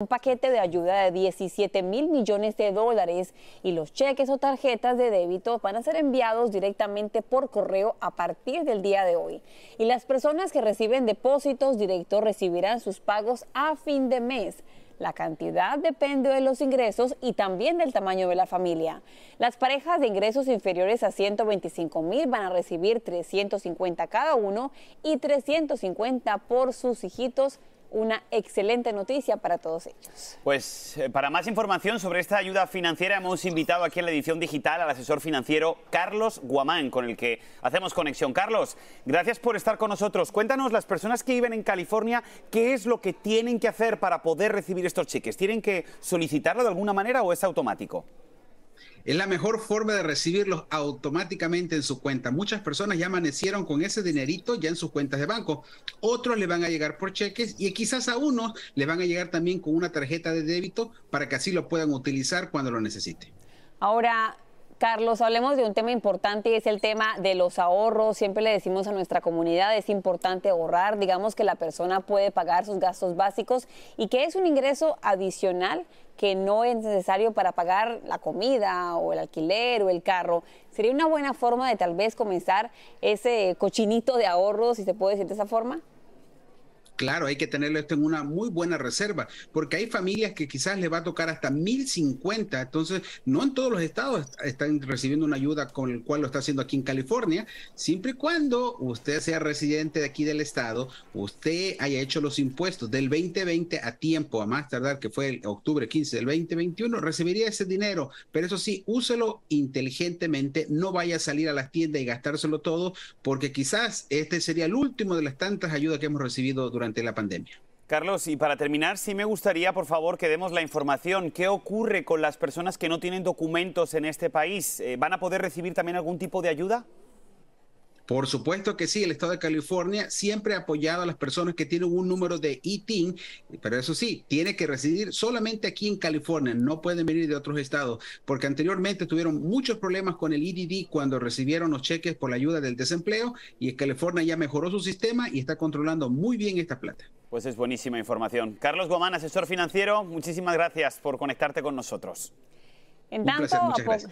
Un paquete de ayuda de 17 mil millones de dólares y los cheques o tarjetas de débito van a ser enviados directamente por correo a partir del día de hoy. Y las personas que reciben depósitos directos recibirán sus pagos a fin de mes. La cantidad depende de los ingresos y también del tamaño de la familia. Las parejas de ingresos inferiores a 125 mil van a recibir 350 cada uno y 350 por sus hijitos una excelente noticia para todos ellos. Pues eh, para más información sobre esta ayuda financiera hemos invitado aquí en la edición digital al asesor financiero Carlos Guamán, con el que hacemos conexión. Carlos, gracias por estar con nosotros. Cuéntanos, las personas que viven en California, ¿qué es lo que tienen que hacer para poder recibir estos cheques? ¿Tienen que solicitarlo de alguna manera o es automático? Es la mejor forma de recibirlos automáticamente en su cuenta. Muchas personas ya amanecieron con ese dinerito ya en sus cuentas de banco. Otros le van a llegar por cheques y quizás a unos le van a llegar también con una tarjeta de débito para que así lo puedan utilizar cuando lo necesiten. Ahora, Carlos, hablemos de un tema importante y es el tema de los ahorros. Siempre le decimos a nuestra comunidad, es importante ahorrar, digamos que la persona puede pagar sus gastos básicos y que es un ingreso adicional que no es necesario para pagar la comida o el alquiler o el carro. ¿Sería una buena forma de tal vez comenzar ese cochinito de ahorros, si se puede decir de esa forma? Claro, hay que tenerlo esto en una muy buena reserva, porque hay familias que quizás les va a tocar hasta 1050, entonces no en todos los estados están recibiendo una ayuda con el cual lo está haciendo aquí en California, siempre y cuando usted sea residente de aquí del estado, usted haya hecho los impuestos del 2020 a tiempo, a más tardar que fue el octubre 15 del 2021, recibiría ese dinero, pero eso sí, úselo inteligentemente, no vaya a salir a las tiendas y gastárselo todo, porque quizás este sería el último de las tantas ayudas que hemos recibido durante la pandemia. Carlos, y para terminar, sí me gustaría, por favor, que demos la información. ¿Qué ocurre con las personas que no tienen documentos en este país? Eh, ¿Van a poder recibir también algún tipo de ayuda? Por supuesto que sí, el estado de California siempre ha apoyado a las personas que tienen un número de ITIN, pero eso sí, tiene que residir solamente aquí en California, no pueden venir de otros estados, porque anteriormente tuvieron muchos problemas con el IDD cuando recibieron los cheques por la ayuda del desempleo y California ya mejoró su sistema y está controlando muy bien esta plata. Pues es buenísima información. Carlos Gomán, asesor financiero, muchísimas gracias por conectarte con nosotros. En gracias.